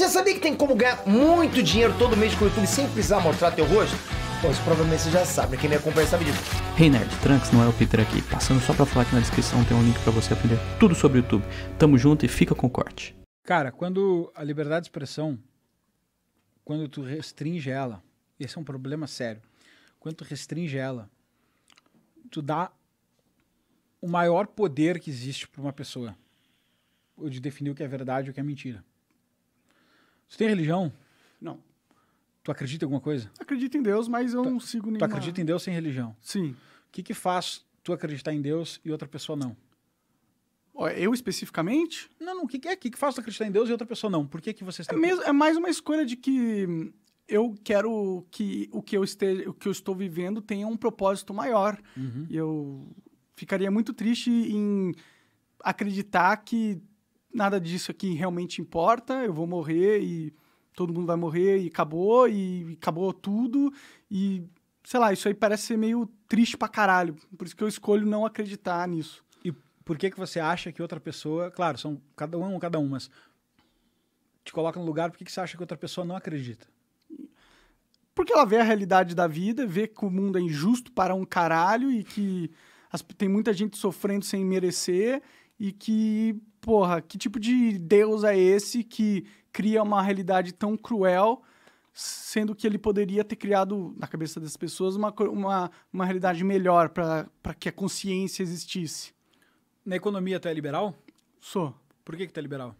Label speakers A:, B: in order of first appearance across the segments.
A: Você sabia que tem como ganhar muito dinheiro todo mês com o YouTube sem precisar mostrar teu rosto? Pois provavelmente você já sabe, né? quem me acompanha sabe disso.
B: Hey Nerd, Trunks não é o Peter aqui. Passando só pra falar que na descrição tem um link para você aprender tudo sobre o YouTube. Tamo junto e fica com o corte.
A: Cara, quando a liberdade de expressão, quando tu restringe ela, esse é um problema sério. Quando tu restringe ela, tu dá o maior poder que existe para uma pessoa. De definir o que é verdade e o que é mentira. Você tem religião? Não. Tu acredita em alguma coisa?
B: Acredito em Deus, mas eu tu, não sigo nenhuma... Tu acredita
A: em Deus sem religião? Sim. O que que faz tu acreditar em Deus e outra pessoa não? Eu especificamente? Não, não. O que, que é? que, que faz tu acreditar em Deus e outra pessoa não? Por que que vocês É, é
B: mais uma escolha de que eu quero que o que eu, o que eu estou vivendo tenha um propósito maior. Uhum. E eu ficaria muito triste em acreditar que nada disso aqui realmente importa, eu vou morrer e todo mundo vai morrer e acabou, e acabou tudo, e sei lá, isso aí parece ser meio triste pra caralho. Por isso que eu escolho não acreditar nisso. E
A: por que que você acha que outra pessoa, claro, são cada um cada um, mas te coloca
B: no lugar, por que que você acha que outra pessoa não acredita? Porque ela vê a realidade da vida, vê que o mundo é injusto para um caralho e que as, tem muita gente sofrendo sem merecer e que, porra, que tipo de Deus é esse que cria uma realidade tão cruel, sendo que ele poderia ter criado, na cabeça das pessoas, uma, uma, uma realidade melhor para que a consciência existisse?
A: Na economia, tu é liberal? Sou. Por que, que tu é liberal?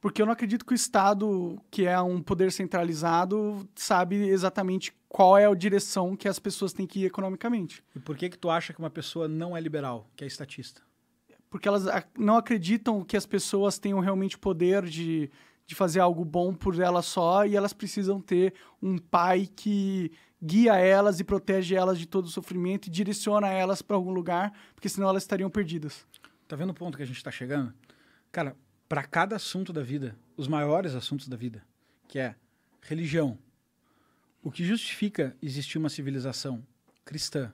B: Porque eu não acredito que o Estado, que é um poder centralizado, sabe exatamente qual é a direção que as pessoas têm que ir economicamente. E por que que tu acha que uma pessoa não é liberal, que é estatista? porque elas não acreditam que as pessoas tenham realmente poder de, de fazer algo bom por elas só e elas precisam ter um pai que guia elas e protege elas de todo o sofrimento e direciona elas para algum lugar, porque senão elas estariam perdidas. Tá vendo o ponto que a gente está chegando? Cara, para cada assunto da vida, os maiores assuntos
A: da vida, que é religião, o que justifica existir uma civilização cristã,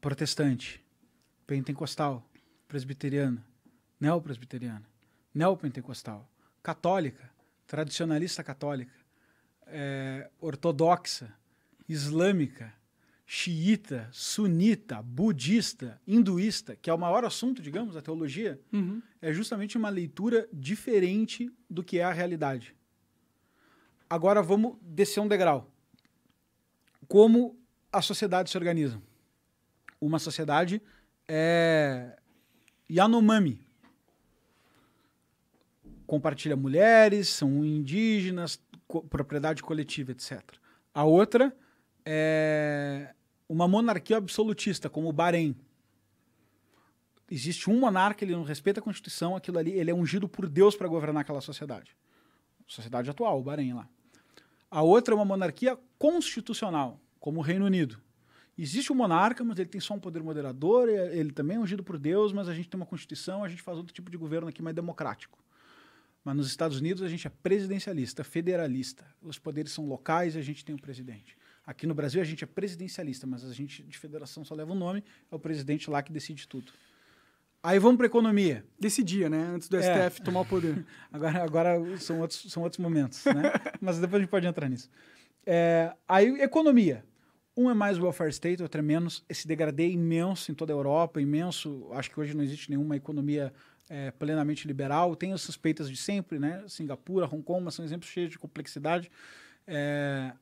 A: protestante, pentecostal, presbiteriana, neopresbiteriana, neopentecostal, católica, tradicionalista católica, é, ortodoxa, islâmica, xiita, sunita, budista, hinduísta, que é o maior assunto, digamos, da teologia, uhum. é justamente uma leitura diferente do que é a realidade. Agora vamos descer um degrau. Como a sociedade se organiza? Uma sociedade é, Yanomami. Compartilha mulheres, são indígenas, co propriedade coletiva, etc. A outra é uma monarquia absolutista, como o Bahrein. Existe um monarca, ele não respeita a Constituição, aquilo ali, ele é ungido por Deus para governar aquela sociedade. Sociedade atual, o Bahrein lá. A outra é uma monarquia constitucional, como o Reino Unido. Existe o um monarca, mas ele tem só um poder moderador, ele também é ungido por Deus, mas a gente tem uma constituição, a gente faz outro tipo de governo aqui mais democrático. Mas nos Estados Unidos a gente é presidencialista, federalista. Os poderes são locais e a gente tem um presidente. Aqui no Brasil a gente é presidencialista, mas a gente de federação só leva o um nome, é o presidente lá que decide tudo. Aí vamos para economia. Decidia, né? Antes do é. STF tomar o poder. agora agora são, outros, são outros momentos, né? Mas depois a gente pode entrar nisso. É, aí, economia. Um é mais welfare state, outro é menos. Esse degradê é imenso em toda a Europa, imenso. Acho que hoje não existe nenhuma economia é, plenamente liberal. Tenho as suspeitas de sempre, né? Singapura, Hong Kong, mas são exemplos cheios de complexidade. É...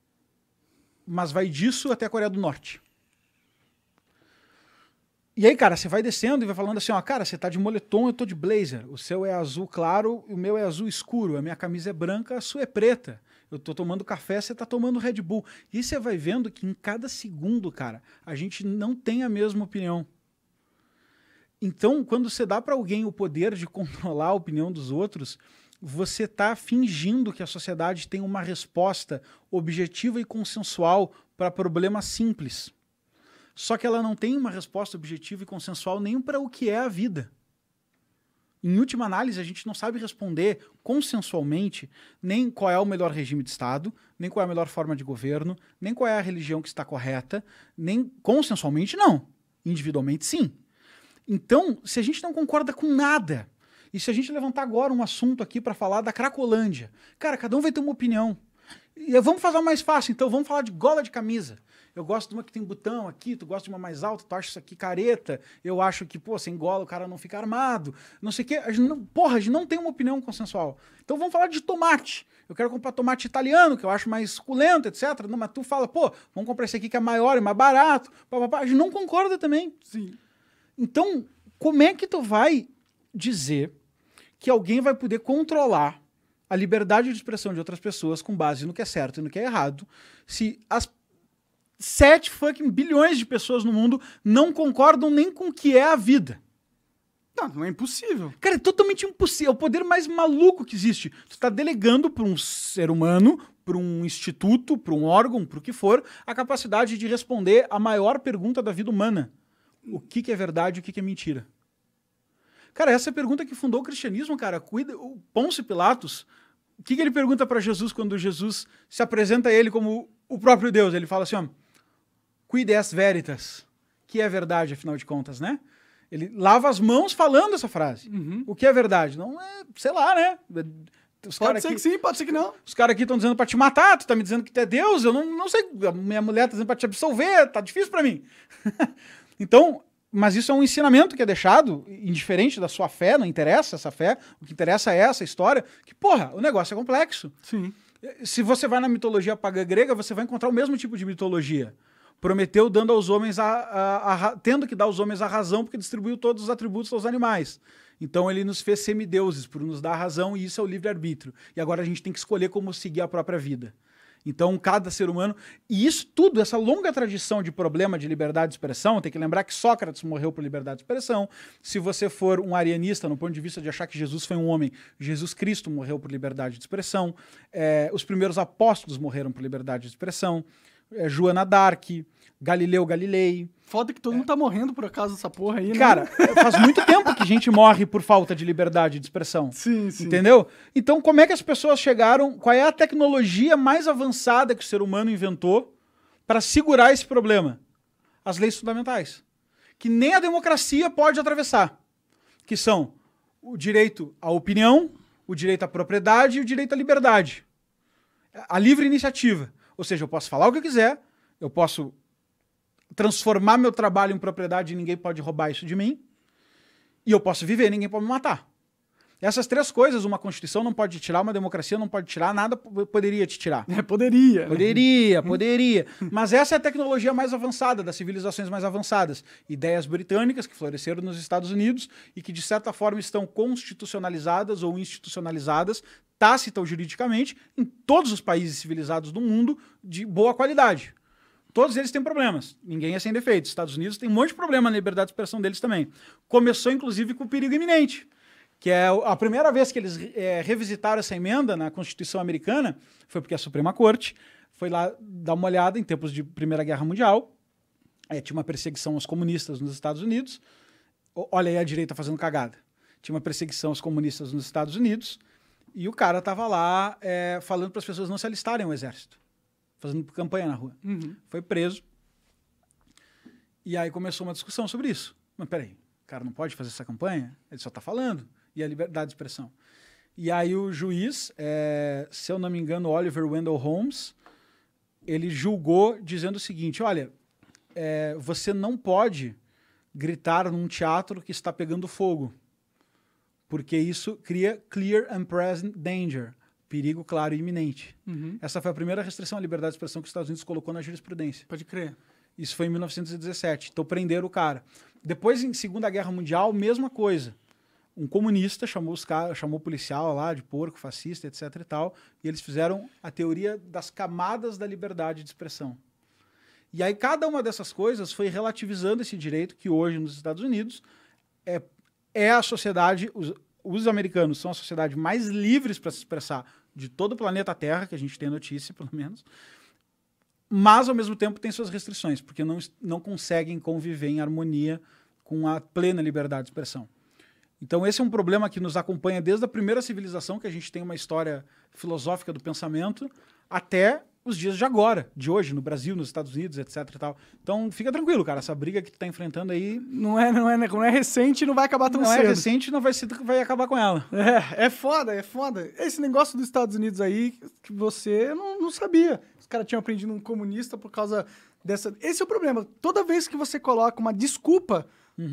A: Mas vai disso até a Coreia do Norte. E aí, cara, você vai descendo e vai falando assim, ó, cara, você tá de moletom, eu tô de blazer. O seu é azul claro, o meu é azul escuro, a minha camisa é branca, a sua é preta. Eu tô tomando café, você tá tomando Red Bull. E você vai vendo que em cada segundo, cara, a gente não tem a mesma opinião. Então, quando você dá para alguém o poder de controlar a opinião dos outros, você tá fingindo que a sociedade tem uma resposta objetiva e consensual para problemas simples. Só que ela não tem uma resposta objetiva e consensual nem para o que é a vida. Em última análise, a gente não sabe responder consensualmente nem qual é o melhor regime de Estado, nem qual é a melhor forma de governo, nem qual é a religião que está correta, nem consensualmente não. Individualmente sim. Então, se a gente não concorda com nada, e se a gente levantar agora um assunto aqui para falar da Cracolândia, cara, cada um vai ter uma opinião. E vamos fazer mais fácil, então vamos falar de gola de camisa. Eu gosto de uma que tem botão aqui, tu gosta de uma mais alta, tu acha isso aqui careta, eu acho que, pô, sem gola o cara não fica armado, não sei o quê. A gente não, porra, a gente não tem uma opinião consensual. Então vamos falar de tomate. Eu quero comprar tomate italiano, que eu acho mais suculento, etc. Não, mas tu fala, pô, vamos comprar esse aqui que é maior e mais barato. Pá, A gente não concorda também. Sim. Então, como é que tu vai dizer que alguém vai poder controlar a liberdade de expressão de outras pessoas com base no que é certo e no que é errado, se as 7 fucking bilhões de pessoas no mundo não concordam nem com o que é a vida. Não, não é impossível. Cara, é totalmente impossível. É o poder mais maluco que existe. Tu tá delegando para um ser humano, para um instituto, para um órgão, para o que for, a capacidade de responder a maior pergunta da vida humana: o que, que é verdade e o que, que é mentira. Cara, essa é a pergunta que fundou o cristianismo, cara. Cuida, o Pôncio Pilatos, o que, que ele pergunta para Jesus quando Jesus se apresenta a ele como o próprio Deus? Ele fala assim, ó, cuide as veritas, que é verdade, afinal de contas, né? Ele lava as mãos falando essa frase. Uhum. O que é verdade? Não é, sei lá, né? Os pode ser aqui, que sim, pode ser que não. Os caras aqui estão dizendo para te matar, tu tá me dizendo que tu é Deus, eu não, não sei. A minha mulher tá dizendo para te absolver, tá difícil para mim. então, mas isso é um ensinamento que é deixado, indiferente da sua fé, não interessa essa fé, o que interessa é essa história, que, porra, o negócio é complexo. Sim. Se você vai na mitologia pagã grega, você vai encontrar o mesmo tipo de mitologia. Prometeu dando aos homens a, a, a, tendo que dar aos homens a razão, porque distribuiu todos os atributos aos animais. Então ele nos fez semideuses por nos dar a razão, e isso é o livre-arbítrio. E agora a gente tem que escolher como seguir a própria vida. Então, cada ser humano. E isso tudo, essa longa tradição de problema de liberdade de expressão, tem que lembrar que Sócrates morreu por liberdade de expressão. Se você for um arianista, no ponto de vista de achar que Jesus foi um homem, Jesus Cristo morreu por liberdade de expressão. É, os primeiros apóstolos morreram por liberdade de expressão. É, Joana d'Arc. Galileu Galilei. Foda que todo é. mundo tá morrendo por acaso dessa porra aí, né? Cara, faz muito tempo que a gente morre por falta de liberdade de expressão. Sim, sim. Entendeu? Então, como é que as pessoas chegaram? Qual é a tecnologia mais avançada que o ser humano inventou para segurar esse problema? As leis fundamentais. Que nem a democracia pode atravessar. Que são o direito à opinião, o direito à propriedade e o direito à liberdade. A livre iniciativa. Ou seja, eu posso falar o que eu quiser, eu posso transformar meu trabalho em propriedade e ninguém pode roubar isso de mim. E eu posso viver, ninguém pode me matar. Essas três coisas, uma Constituição não pode tirar, uma democracia não pode tirar, nada poderia te tirar. É, poderia. Né? Poderia, né? poderia. Mas essa é a tecnologia mais avançada, das civilizações mais avançadas. Ideias britânicas que floresceram nos Estados Unidos e que, de certa forma, estão constitucionalizadas ou institucionalizadas, tácita ou juridicamente, em todos os países civilizados do mundo de boa qualidade. Todos eles têm problemas. Ninguém é sem defeitos. Estados Unidos tem um monte de problema na liberdade de expressão deles também. Começou, inclusive, com o perigo iminente, que é a primeira vez que eles é, revisitaram essa emenda na Constituição americana, foi porque a Suprema Corte foi lá dar uma olhada em tempos de Primeira Guerra Mundial. É, tinha uma perseguição aos comunistas nos Estados Unidos. Olha aí a direita fazendo cagada. Tinha uma perseguição aos comunistas nos Estados Unidos. E o cara estava lá é, falando para as pessoas não se alistarem ao exército fazendo campanha na rua. Uhum. Foi preso. E aí começou uma discussão sobre isso. Mas peraí, o cara não pode fazer essa campanha? Ele só está falando. E a liberdade de expressão. E aí o juiz, é, se eu não me engano, Oliver Wendell Holmes, ele julgou dizendo o seguinte: olha, é, você não pode gritar num teatro que está pegando fogo, porque isso cria clear and present danger perigo claro e iminente. Uhum. Essa foi a primeira restrição à liberdade de expressão que os Estados Unidos colocou na jurisprudência. Pode crer. Isso foi em 1917. Então prenderam o cara. Depois, em Segunda Guerra Mundial, mesma coisa. Um comunista chamou os caras, chamou o policial lá de porco, fascista, etc e tal, e eles fizeram a teoria das camadas da liberdade de expressão. E aí cada uma dessas coisas foi relativizando esse direito que hoje nos Estados Unidos é, é a sociedade, os, os americanos são a sociedade mais livres para se expressar de todo o planeta Terra, que a gente tem notícia, pelo menos. Mas, ao mesmo tempo, tem suas restrições, porque não, não conseguem conviver em harmonia com a plena liberdade de expressão. Então, esse é um problema que nos acompanha desde a primeira civilização, que a gente tem uma história filosófica do pensamento, até os dias de agora, de hoje, no Brasil, nos Estados Unidos, etc. Tal. Então, fica tranquilo, cara. Essa briga que tu tá enfrentando aí.
B: Não é, não é, não é recente não vai acabar tão não é cedo. Não é recente não vai, ser, vai acabar com ela. É, é foda, é foda. Esse negócio dos Estados Unidos aí, que você não, não sabia. Os caras tinham aprendido um comunista por causa dessa. Esse é o problema. Toda vez que você coloca uma desculpa uhum.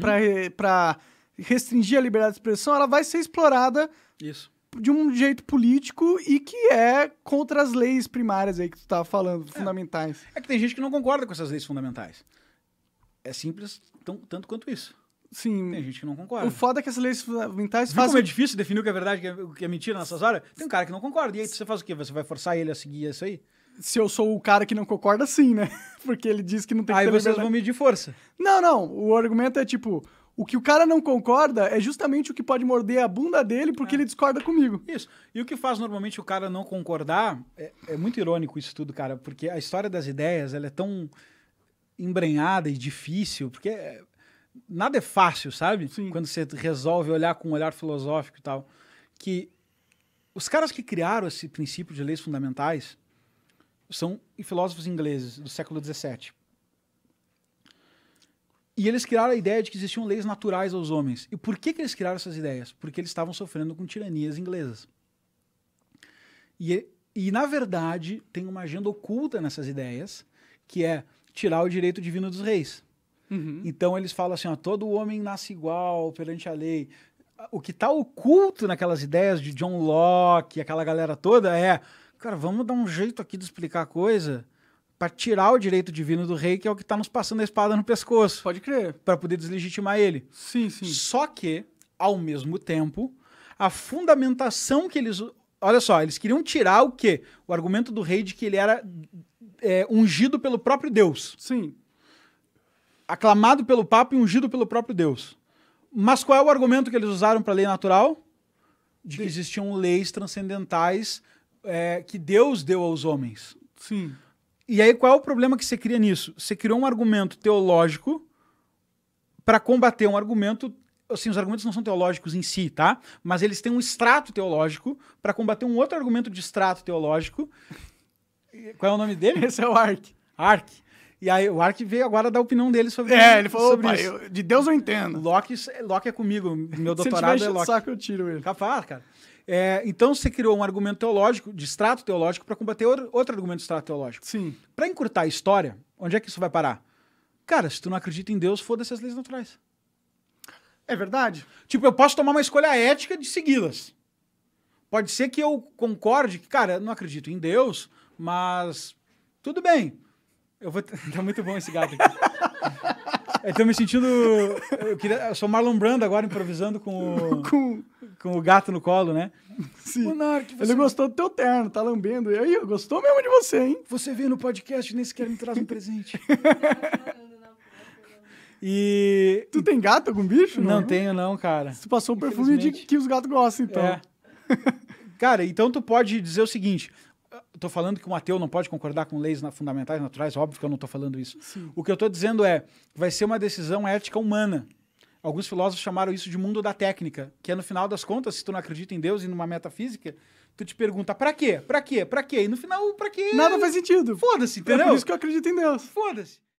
B: para restringir a liberdade de expressão, ela vai ser explorada. Isso de um jeito político e que é contra as leis primárias aí que tu tava tá falando, é. fundamentais. É
A: que tem gente que não concorda com essas leis fundamentais. É simples tão, tanto quanto isso. Sim. Tem gente que não concorda. O foda
B: é que essas leis fundamentais Viu fazem... como é
A: difícil definir o que é verdade e é, o que é mentira nessas horas? Tem um cara que não concorda. E aí você faz o quê? Você vai forçar ele a seguir isso aí?
B: Se eu sou o cara que não concorda, sim, né? Porque ele diz que não tem aí ter Aí vocês liberdade. vão medir força. Não, não. O argumento é tipo... O que o cara não concorda é justamente o que pode morder a bunda dele porque é. ele discorda comigo.
A: Isso. E o que faz normalmente o cara não concordar é, é, muito irônico isso tudo, cara, porque a história das ideias ela é tão embrenhada e difícil, porque é, nada é fácil, sabe? Sim. Quando você resolve olhar com um olhar filosófico e tal. Que os caras que criaram esse princípio de leis fundamentais são filósofos ingleses do século XVII. E eles criaram a ideia de que existiam leis naturais aos homens. E por que, que eles criaram essas ideias? Porque eles estavam sofrendo com tiranias inglesas. E, e, na verdade, tem uma agenda oculta nessas ideias, que é tirar o direito divino dos reis. Uhum. Então eles falam assim: ó, todo homem nasce igual perante a lei. O que está oculto naquelas ideias de John Locke, aquela galera toda, é: cara, vamos dar um jeito aqui de explicar a coisa para tirar o direito divino do rei, que é o que está nos passando a espada no pescoço. Pode crer. Para poder deslegitimar ele. Sim, sim. Só que, ao mesmo tempo, a fundamentação que eles. Olha só, eles queriam tirar o quê? O argumento do rei de que ele era é, ungido pelo próprio Deus. Sim. Aclamado pelo Papa e ungido pelo próprio Deus. Mas qual é o argumento que eles usaram para a lei natural? De que existiam leis transcendentais é, que Deus deu aos homens. Sim. E aí qual é o problema que você cria nisso? Você criou um argumento teológico para combater um argumento assim, os argumentos não são teológicos em si, tá? Mas eles têm um extrato teológico para combater um outro argumento de extrato teológico. Qual é o nome dele? Esse é o Ark. Ark. E aí o Ark veio agora dar a opinião dele sobre isso. É, ele falou, sobre isso. Eu, de Deus eu entendo. Locke, Locke é comigo, meu doutorado Se ele é Locke. Saco, eu tiro ele. Capaz, cara. É, então você criou um argumento teológico, de extrato teológico, para combater outro argumento de extrato teológico. Sim. Para encurtar a história, onde é que isso vai parar? Cara, se tu não acredita em Deus, foda-se as leis naturais. É verdade. Tipo, eu posso tomar uma escolha ética de segui-las. Pode ser que eu concorde que, cara, não acredito em Deus, mas tudo bem. Eu vou. Tá muito bom esse gato aqui. Eu tô me sentindo. Eu, queria, eu sou Marlon Brando agora improvisando com o, com... com o gato no colo, né? Sim.
B: Monark, você... Ele gostou do teu terno, tá lambendo. E aí, gostou mesmo de você, hein? Você veio no podcast nem sequer me traz um presente. e. Tu tem gato algum bicho? Não, não tenho, não, cara. Tu passou um perfume de que os gatos gostam, então. É. cara, então tu pode dizer o
A: seguinte: Estou falando que um ateu não pode concordar com leis na, fundamentais naturais, óbvio que eu não estou falando isso. Sim. O que eu estou dizendo é, vai ser uma decisão ética humana. Alguns filósofos chamaram isso de mundo da técnica, que é no final das contas, se tu não acredita em Deus e numa metafísica, tu te pergunta para quê? Para quê? Para quê? E no
B: final, para quê? Nada faz
A: sentido. Foda-se, entendeu? É por isso
B: que eu acredito em Deus. Foda-se.